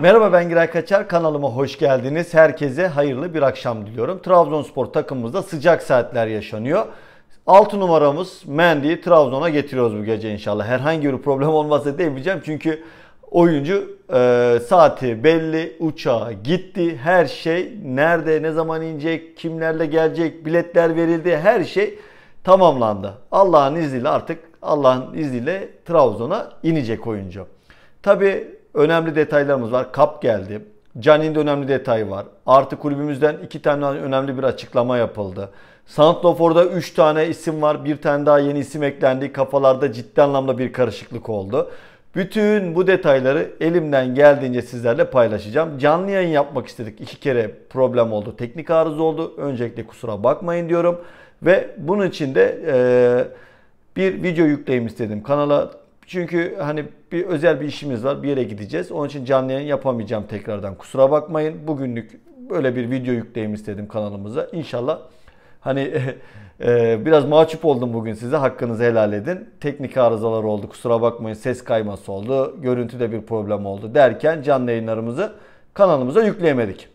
Merhaba ben Giray Kaçar kanalıma hoş geldiniz. Herkese hayırlı bir akşam diliyorum. Trabzonspor takımımızda sıcak saatler yaşanıyor. 6 numaramız Mendy'yi Trabzon'a getiriyoruz bu gece inşallah. Herhangi bir problem olmazsa demeyeceğim çünkü oyuncu e, saati belli, uçağa gitti, her şey nerede, ne zaman inecek, kimlerle gelecek, biletler verildi, her şey tamamlandı. Allah'ın izniyle artık Allah'ın izniyle Trabzon'a inecek oyuncu. Tabi önemli detaylarımız var. Kap geldi. Canin'in önemli detay var. Artı kulübümüzden iki tane önemli bir açıklama yapıldı. Santlofor'da 3 tane isim var. Bir tane daha yeni isim eklendi. Kafalarda ciddi anlamda bir karışıklık oldu. Bütün bu detayları elimden geldiğince sizlerle paylaşacağım. Canlı yayın yapmak istedik. İki kere problem oldu. Teknik arıza oldu. Öncelikle kusura bakmayın diyorum. Ve bunun için de e, bir video yükleyeyim istedim kanala. Çünkü hani bir özel bir işimiz var. Bir yere gideceğiz. Onun için canlı yayın yapamayacağım tekrardan. Kusura bakmayın. Bugünlük böyle bir video yükleyeyim istedim kanalımıza. İnşallah hani e, biraz mahcup oldum bugün size. Hakkınızı helal edin. Teknik arızalar oldu. Kusura bakmayın. Ses kayması oldu. Görüntüde bir problem oldu derken canlı yayınlarımızı kanalımıza yükleyemedik.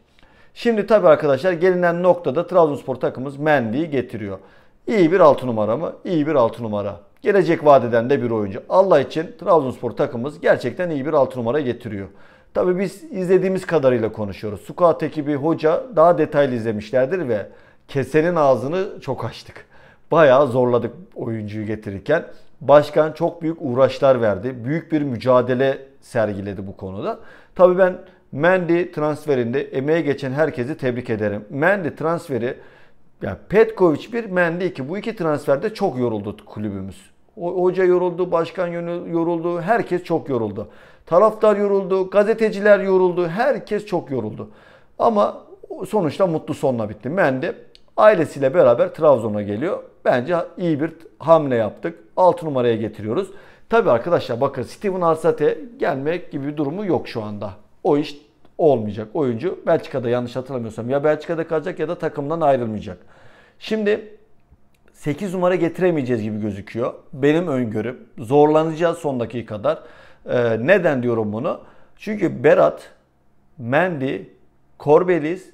Şimdi tabii arkadaşlar gelinen noktada Trabzonspor takımımız Mendy'yi getiriyor. İyi bir 6 numara mı? İyi bir 6 numara. Gelecek vadeden de bir oyuncu. Allah için Trabzonspor takımımız gerçekten iyi bir 6 numara getiriyor. Tabii biz izlediğimiz kadarıyla konuşuyoruz. Squat ekibi hoca daha detaylı izlemişlerdir ve kesenin ağzını çok açtık. Bayağı zorladık oyuncuyu getirirken. Başkan çok büyük uğraşlar verdi. Büyük bir mücadele sergiledi bu konuda. Tabii ben Mendy transferinde emeğe geçen herkesi tebrik ederim. Mendy transferi ya Petkovic bir, Mendy iki. Bu iki transferde çok yoruldu kulübümüz. O, hoca yoruldu, başkan yoruldu, herkes çok yoruldu. Taraftar yoruldu, gazeteciler yoruldu, herkes çok yoruldu. Ama sonuçta mutlu sonla bitti. Mendy ailesiyle beraber Trabzon'a geliyor. Bence iyi bir hamle yaptık. 6 numaraya getiriyoruz. Tabi arkadaşlar bakın Steven Arsate gelmek gibi bir durumu yok şu anda. O iş olmayacak. Oyuncu Belçika'da yanlış hatırlamıyorsam ya Belçika'da kalacak ya da takımdan ayrılmayacak. Şimdi 8 numara getiremeyeceğiz gibi gözüküyor. Benim öngörüm. Zorlanacağız son dakikadar. Ee, neden diyorum bunu? Çünkü Berat, Mendy, Korbeliz,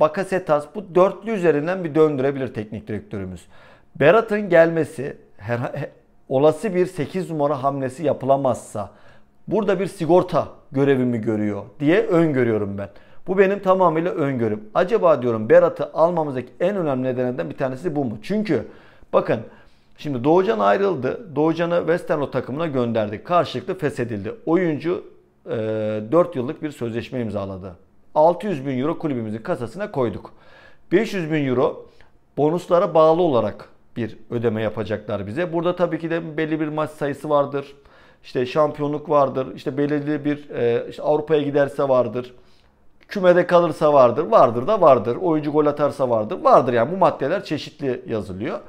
Bakasetas bu dörtlü üzerinden bir döndürebilir teknik direktörümüz. Berat'ın gelmesi her, olası bir 8 numara hamlesi yapılamazsa burada bir sigorta görevimi görüyor diye öngörüyorum ben. Bu benim tamamıyla öngörüm. Acaba diyorum Berat'ı almamızdaki en önemli nedenlerden bir tanesi bu mu? Çünkü bakın şimdi Doğucan ayrıldı. Doğucan'ı West Ham takımına gönderdik. Karşılıklı feshedildi. Oyuncu e, 4 yıllık bir sözleşme imzaladı. 600 bin euro kulübümüzün kasasına koyduk. 500 bin euro bonuslara bağlı olarak bir ödeme yapacaklar bize. Burada tabii ki de belli bir maç sayısı vardır işte şampiyonluk vardır. işte belirli bir e, işte Avrupa'ya giderse vardır. Kümede kalırsa vardır. Vardır da vardır. Oyuncu gol atarsa vardır. Vardır yani bu maddeler çeşitli yazılıyor.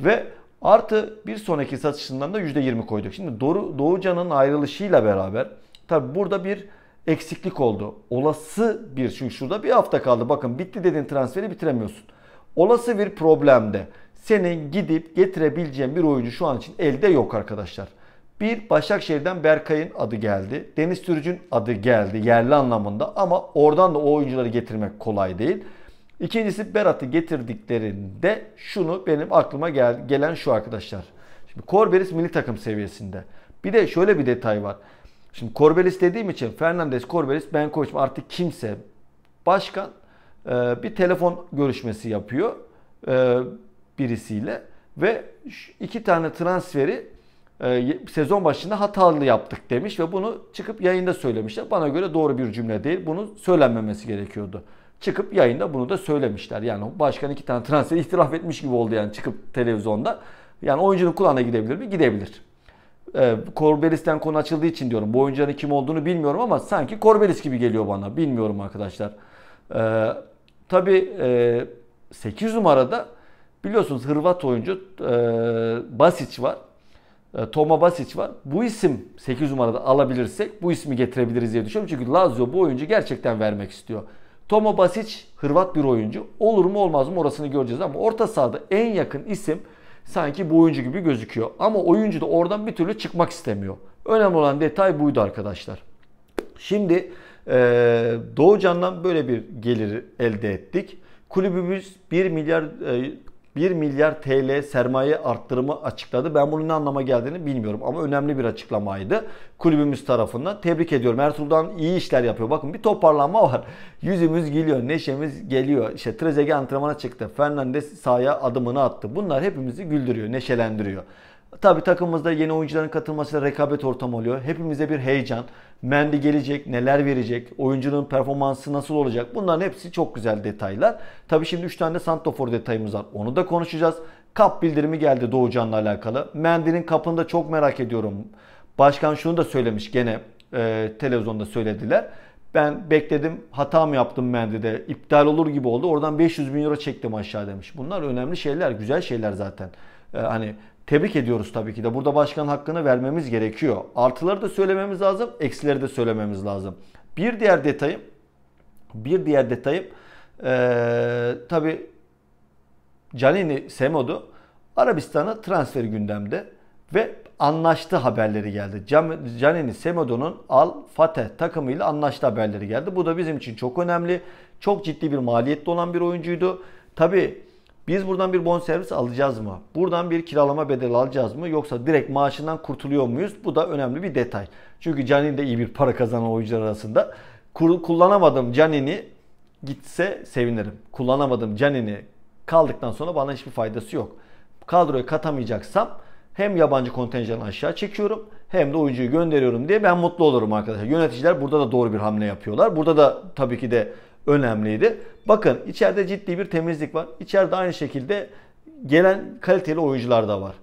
Ve artı bir sonraki satışından da %20 koyduk. Şimdi Doğu, Doğucan'ın ayrılışıyla beraber tabi burada bir eksiklik oldu. Olası bir çünkü şurada bir hafta kaldı. Bakın bitti dediğin transferi bitiremiyorsun. Olası bir problemde senin gidip getirebileceğin bir oyuncu şu an için elde yok arkadaşlar. Bir Başakşehir'den Berkay'ın adı geldi. Deniz Türüc'ün adı geldi yerli anlamında ama oradan da o oyuncuları getirmek kolay değil. İkincisi Berat'ı getirdiklerinde şunu benim aklıma gel gelen şu arkadaşlar. Şimdi Korberis milli takım seviyesinde. Bir de şöyle bir detay var. Şimdi Korberis dediğim için Fernandez, Corbelis, Benkoviç artık kimse başkan e, bir telefon görüşmesi yapıyor e, birisiyle ve iki tane transferi e, sezon başında hatalı yaptık demiş ve bunu çıkıp yayında söylemişler. Bana göre doğru bir cümle değil. Bunu söylenmemesi gerekiyordu. Çıkıp yayında bunu da söylemişler. Yani başkan iki tane transfer itiraf etmiş gibi oldu yani çıkıp televizyonda. Yani oyuncunun kulağına gidebilir mi? Gidebilir. E, Korbelis'ten konu açıldığı için diyorum. Bu oyuncunun kim olduğunu bilmiyorum ama sanki Korbelis gibi geliyor bana. Bilmiyorum arkadaşlar. E, tabii e, 8 numarada biliyorsunuz Hırvat oyuncu e, Basic var. Ee, Toma Basic var. Bu isim 8 numarada alabilirsek bu ismi getirebiliriz diye düşünüyorum. Çünkü Lazio bu oyuncu gerçekten vermek istiyor. Toma Basic Hırvat bir oyuncu. Olur mu olmaz mı orasını göreceğiz ama orta sahada en yakın isim sanki bu oyuncu gibi gözüküyor. Ama oyuncu da oradan bir türlü çıkmak istemiyor. Önemli olan detay buydu arkadaşlar. Şimdi ee, Doğucan'dan böyle bir gelir elde ettik. Kulübümüz 1 milyar e, 1 milyar TL sermaye arttırımı açıkladı. Ben bunun ne anlama geldiğini bilmiyorum ama önemli bir açıklamaydı. Kulübümüz tarafından tebrik ediyorum. Ertuğrul'dan iyi işler yapıyor. Bakın bir toparlanma var. Yüzümüz gülüyor, neşemiz geliyor. İşte Trezege antrenmana çıktı. Fernandez sahaya adımını attı. Bunlar hepimizi güldürüyor, neşelendiriyor. Tabii takımımızda yeni oyuncuların katılmasıyla rekabet ortamı oluyor. Hepimize bir heyecan. Mendy gelecek, neler verecek, oyuncunun performansı nasıl olacak? Bunların hepsi çok güzel detaylar. Tabii şimdi 3 tane de Santofor detayımız var. Onu da konuşacağız. Kap bildirimi geldi Doğucan'la alakalı. Mendy'nin kapında çok merak ediyorum. Başkan şunu da söylemiş gene e, televizyonda söylediler. Ben bekledim hata mı yaptım Mendy'de iptal olur gibi oldu. Oradan 500 bin euro çektim aşağı demiş. Bunlar önemli şeyler güzel şeyler zaten. E, hani tebrik ediyoruz tabii ki de. Burada başkan hakkını vermemiz gerekiyor. Artıları da söylememiz lazım, eksileri de söylememiz lazım. Bir diğer detayım, bir diğer detayım ee, tabii Canini Semodu Arabistan'a transfer gündemde ve anlaştı haberleri geldi. Canini Semedo'nun Al Fateh takımıyla anlaştı haberleri geldi. Bu da bizim için çok önemli. Çok ciddi bir maliyetli olan bir oyuncuydu. Tabii. Biz buradan bir bon servis alacağız mı? Buradan bir kiralama bedeli alacağız mı? Yoksa direkt maaşından kurtuluyor muyuz? Bu da önemli bir detay. Çünkü Canin de iyi bir para kazanan oyuncular arasında. Kur, kullanamadım Canin'i gitse sevinirim. Kullanamadım Canin'i kaldıktan sonra bana hiçbir faydası yok. Kadroya katamayacaksam hem yabancı kontenjanı aşağı çekiyorum hem de oyuncuyu gönderiyorum diye ben mutlu olurum arkadaşlar. Yöneticiler burada da doğru bir hamle yapıyorlar. Burada da tabii ki de önemliydi. Bakın içeride ciddi bir temizlik var. İçeride aynı şekilde gelen kaliteli oyuncular da var.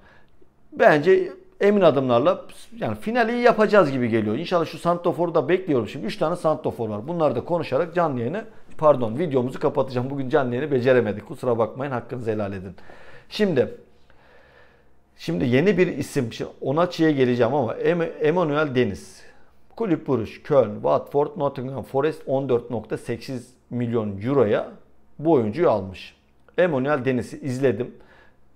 Bence emin adımlarla yani finali yapacağız gibi geliyor. İnşallah şu Santofor'u da bekliyorum. Şimdi 3 tane Santofor var. Bunları da konuşarak canlı yayını pardon videomuzu kapatacağım. Bugün canlı yayını beceremedik. Kusura bakmayın hakkınızı helal edin. Şimdi Şimdi yeni bir isim. Şimdi çiğe geleceğim ama Emanuel Deniz. Kulüp vuruş Köln, Watford, Nottingham Forest 14.8 milyon euroya bu oyuncuyu almış. Emmanuel Deniz'i izledim.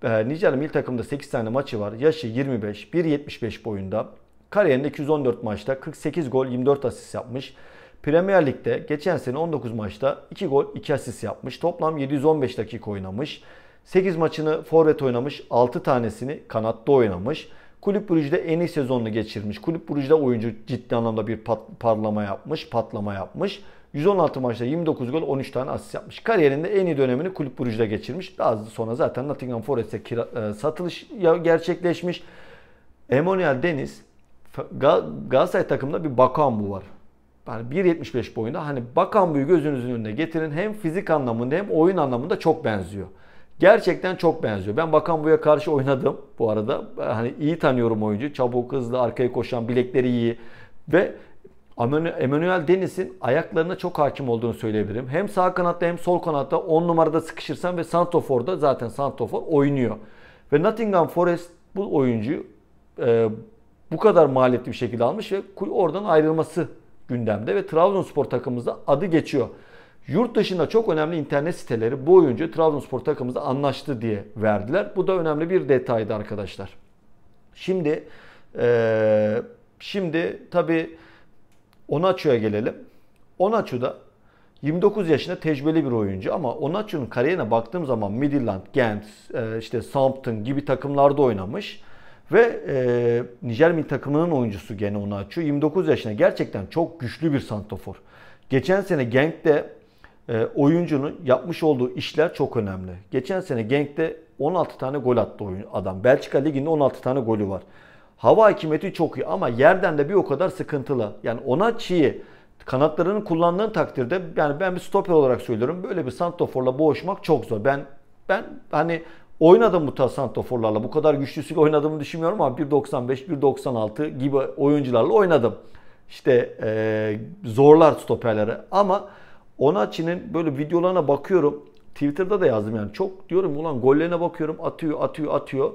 E, ee, Nijerya milli takımda 8 tane maçı var. Yaşı 25, 1.75 boyunda. Kariyerinde 214 maçta 48 gol 24 asist yapmış. Premier Lig'de geçen sene 19 maçta 2 gol 2 asist yapmış. Toplam 715 dakika oynamış. 8 maçını forvet oynamış, 6 tanesini kanatta oynamış. Kulüp Brugge'de en iyi sezonunu geçirmiş. Kulüp Brugge'de oyuncu ciddi anlamda bir pat, parlama yapmış, patlama yapmış. 116 maçta 29 gol 13 tane asist yapmış. Kariyerinde en iyi dönemini Kulüp Brugge'de geçirmiş. Daha sonra zaten Nottingham Forest'e kira, e, satılış gerçekleşmiş. Emmanuel Deniz Galatasaray takımında bir bakan bu var. Yani 1.75 boyunda hani bakan gözünüzün önüne getirin hem fizik anlamında hem oyun anlamında çok benziyor. Gerçekten çok benziyor. Ben Bakan Bu'ya karşı oynadım bu arada. Hani iyi tanıyorum oyuncu. Çabuk, hızlı, arkaya koşan, bilekleri iyi. Ve Emmanuel Deniz'in ayaklarına çok hakim olduğunu söyleyebilirim. Hem sağ kanatta hem sol kanatta 10 numarada sıkışırsan ve Santofor'da zaten Santofor oynuyor. Ve Nottingham Forest bu oyuncuyu e, bu kadar maliyetli bir şekilde almış ve oradan ayrılması gündemde ve Trabzonspor takımımızda adı geçiyor. Yurt dışında çok önemli internet siteleri bu oyuncu Trabzonspor takımımızla anlaştı diye verdiler. Bu da önemli bir detaydı arkadaşlar. Şimdi ee, şimdi tabi Onaçu'ya gelelim. Onaçu da 29 yaşında tecrübeli bir oyuncu ama Onaçu'nun kariyerine baktığım zaman Midland, Gent, e, işte Southampton gibi takımlarda oynamış. Ve e, Nijer milli takımının oyuncusu gene Onaçu. 29 yaşında gerçekten çok güçlü bir santofor. Geçen sene Gent'te ee, oyuncunun yapmış olduğu işler çok önemli. Geçen sene Genk'te 16 tane gol attı oyun adam. Belçika Ligi'nde 16 tane golü var. Hava hakimiyeti çok iyi ama yerden de bir o kadar sıkıntılı. Yani ona çiğ kanatlarını kullandığın takdirde yani ben bir stoper olarak söylüyorum böyle bir santoforla boğuşmak çok zor. Ben ben hani oynadım bu tarz santoforlarla bu kadar güçlüsüyle oynadığımı düşünmüyorum ama 1.95 1.96 gibi oyuncularla oynadım. İşte e, zorlar stoperleri ama Onaçi'nin böyle videolarına bakıyorum. Twitter'da da yazdım yani. Çok diyorum ulan gollerine bakıyorum atıyor atıyor atıyor.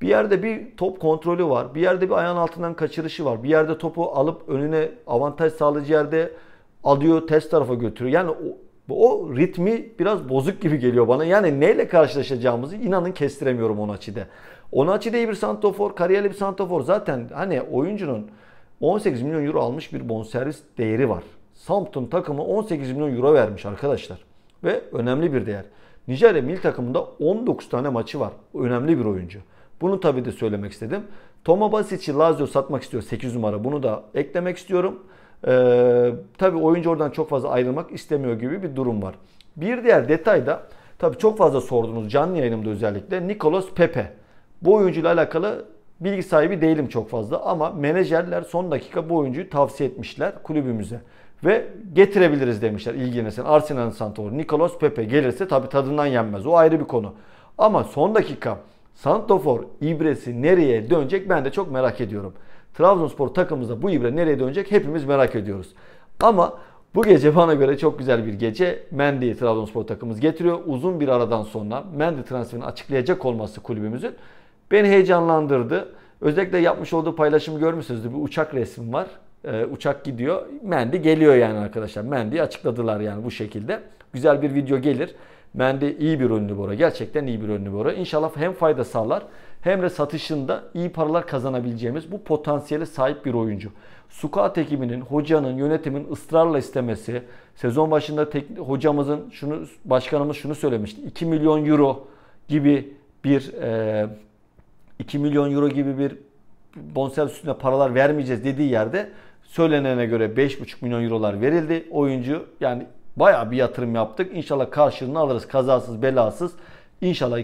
Bir yerde bir top kontrolü var. Bir yerde bir ayağın altından kaçırışı var. Bir yerde topu alıp önüne avantaj sağlayıcı yerde alıyor test tarafa götürüyor. Yani o, o ritmi biraz bozuk gibi geliyor bana. Yani neyle karşılaşacağımızı inanın kestiremiyorum Onaçi'de. Onaçi'de iyi bir santofor, kariyerli bir santofor. Zaten hani oyuncunun 18 milyon euro almış bir bonservis değeri var. Southampton takımı 18 milyon euro vermiş arkadaşlar. Ve önemli bir değer. Nijerya mil takımında 19 tane maçı var. Önemli bir oyuncu. Bunu tabii de söylemek istedim. Toma Basic'i Lazio satmak istiyor 8 numara. Bunu da eklemek istiyorum. Ee, tabii oyuncu oradan çok fazla ayrılmak istemiyor gibi bir durum var. Bir diğer detay da tabii çok fazla sordunuz canlı yayınımda özellikle Nicolas Pepe. Bu oyuncuyla alakalı bilgi sahibi değilim çok fazla ama menajerler son dakika bu oyuncuyu tavsiye etmişler kulübümüze ve getirebiliriz demişler ilgilenirsen. Arsenal'ın santoru Nikolas Pepe gelirse tabi tadından yenmez. O ayrı bir konu. Ama son dakika santofor ibresi nereye dönecek ben de çok merak ediyorum. Trabzonspor takımımızda bu ibre nereye dönecek hepimiz merak ediyoruz. Ama bu gece bana göre çok güzel bir gece. Mendy'yi Trabzonspor takımımız getiriyor. Uzun bir aradan sonra Mendy transferini açıklayacak olması kulübümüzün beni heyecanlandırdı. Özellikle yapmış olduğu paylaşımı görmüşsünüzdür. Bir uçak resmi var e, uçak gidiyor. Mendi geliyor yani arkadaşlar. Mendi açıkladılar yani bu şekilde. Güzel bir video gelir. Mendi iyi bir ünlü Bora. Gerçekten iyi bir ünlü Bora. İnşallah hem fayda sağlar hem de satışında iyi paralar kazanabileceğimiz bu potansiyele sahip bir oyuncu. Sukat ekibinin, hocanın, yönetimin ısrarla istemesi, sezon başında tek, hocamızın, şunu başkanımız şunu söylemişti. 2 milyon euro gibi bir e, 2 milyon euro gibi bir bonservis üstüne paralar vermeyeceğiz dediği yerde Söylenene göre 5,5 milyon eurolar verildi. Oyuncu yani baya bir yatırım yaptık. İnşallah karşılığını alırız kazasız belasız. İnşallah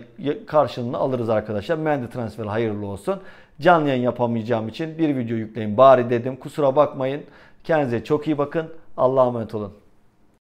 karşılığını alırız arkadaşlar. Mendy transfer hayırlı olsun. Canlı yayın yapamayacağım için bir video yükleyin bari dedim. Kusura bakmayın. Kendinize çok iyi bakın. Allah'a emanet olun.